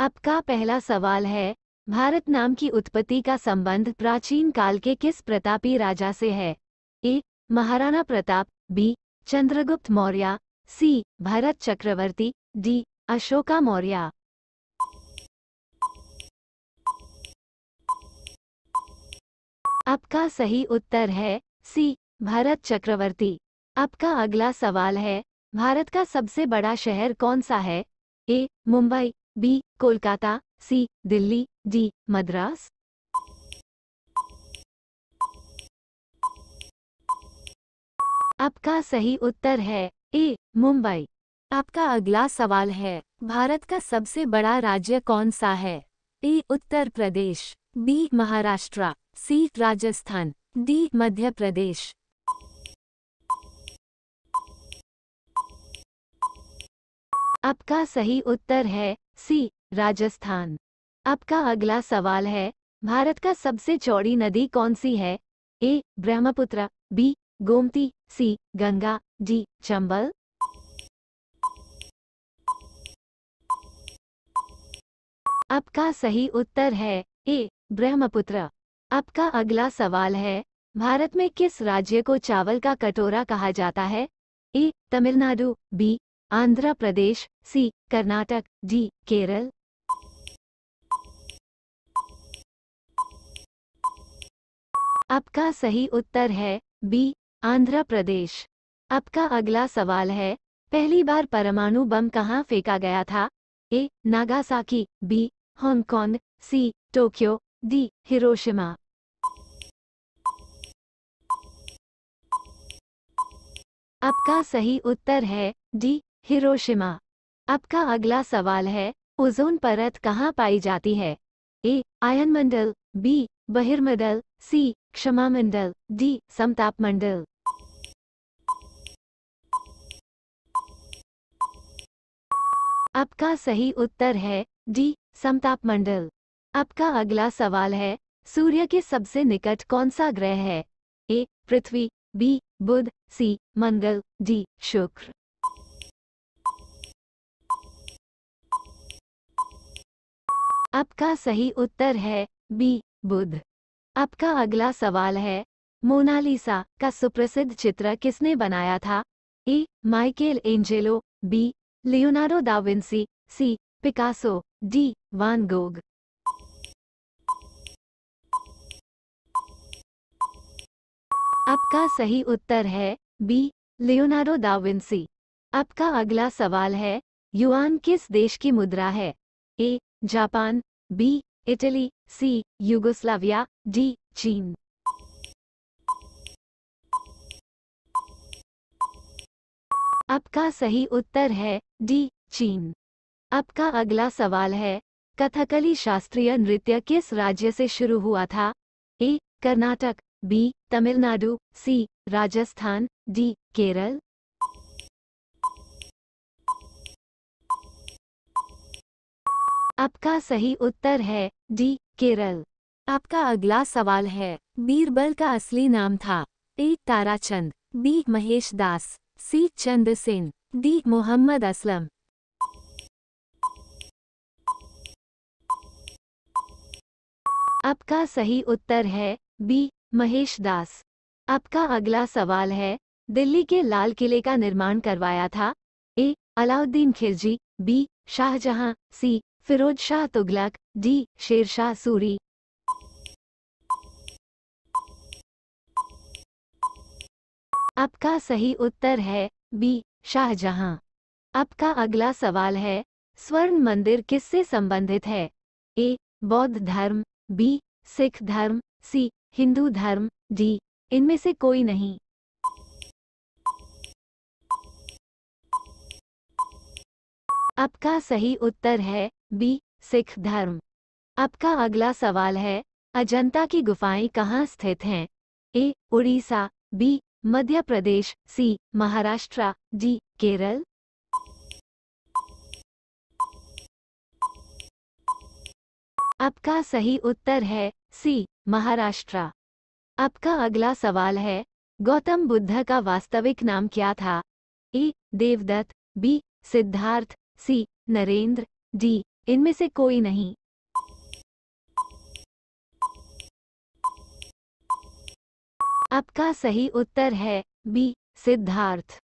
आपका पहला सवाल है भारत नाम की उत्पत्ति का संबंध प्राचीन काल के किस प्रतापी राजा से है A Maharana Pratap B Chandragupta Maurya C Bharat Chakravarti D Ashoka Maurya आपका सही उत्तर है सी भरत चक्रवर्ती आपका अगला सवाल है भारत का सबसे बड़ा शहर कौन सा है A Mumbai B Kolkata C Delhi D Madras आपका सही उत्तर है ए मुंबई आपका अगला सवाल है भारत का सबसे बड़ा राज्य कौन सा है A Uttar Pradesh B Maharashtra C Rajasthan D Madhya Pradesh आपका सही उत्तर है सी राजस्थान आपका अगला सवाल है भारत का सबसे चौड़ी नदी कौन सी है A Brahmaputra B Gomti C Ganga D Chambal आपका सही उत्तर है ए ब्रह्मपुत्र आपका अगला सवाल है भारत में किस राज्य को चावल का कटोरा कहा जाता है A Tamil Nadu B Andhra Pradesh C Karnataka D Kerala आपका सही उत्तर है बी आंध्र प्रदेश आपका अगला सवाल है पहली बार परमाणु बम कहाँ फेंका गया था A Nagasaki B Hong Kong C Tokyo D Hiroshima आपका सही उत्तर है डी हिरोशिमा आपका अगला सवाल है ओजोन परत कहाँ पाई जाती है ए आयन मंडल बी बहिर्मंडल सी क्षमा मंडल डी समताप मंडल आपका सही उत्तर है डी समताप मंडल आपका अगला सवाल है सूर्य के सबसे निकट कौन सा ग्रह है ए पृथ्वी बी बुध सी मंगल डी शुक्र आपका सही उत्तर है बी बुध आपका अगला सवाल है मोनालिसा का सुप्रसिद्ध चित्र किसने बनाया था A Michelangelo B Leonardo da Vinci C Picasso D Van Gogh आपका सही उत्तर है बी लियोनार्डो दाविंसी आपका अगला सवाल है युआन किस देश की मुद्रा है A Japan B Italy C Yugoslavia D चीन आपका सही उत्तर है डी चीन आपका अगला सवाल है कथकली शास्त्रीय नृत्य किस राज्य से शुरू हुआ था A Karnataka B Tamil Nadu C Rajasthan D Kerala आपका सही उत्तर है डी केरल आपका अगला सवाल है बीरबल का असली नाम था A Tarachand B Mahesh Das C Chand Singh D Mohammad Aslam आपका सही उत्तर है बी महेश दास आपका अगला सवाल है दिल्ली के लाल किले का निर्माण करवाया था A Alauddin Khilji B Shah Jahan C Firoz Shah Tughlaq D Sher Shah Suri आपका सही उत्तर है बी शाहजहां आपका अगला सवाल है स्वर्ण मंदिर किससे संबंधित है ए बौद्ध धर्म बी सिख धर्म सी हिंदू धर्म डी इनमें से कोई नहीं आपका सही उत्तर है बी सिख धर्म आपका अगला सवाल है अजंता की गुफाएं कहाँ स्थित हैं A Orissa B Madhya Pradesh C Maharashtra D Kerala आपका सही उत्तर है सी महाराष्ट्र आपका अगला सवाल है गौतम बुद्ध का वास्तविक नाम क्या था A Devdutt B Siddhartha C Narendra D इनमें से कोई नहीं आपका सही उत्तर है बी सिद्धार्थ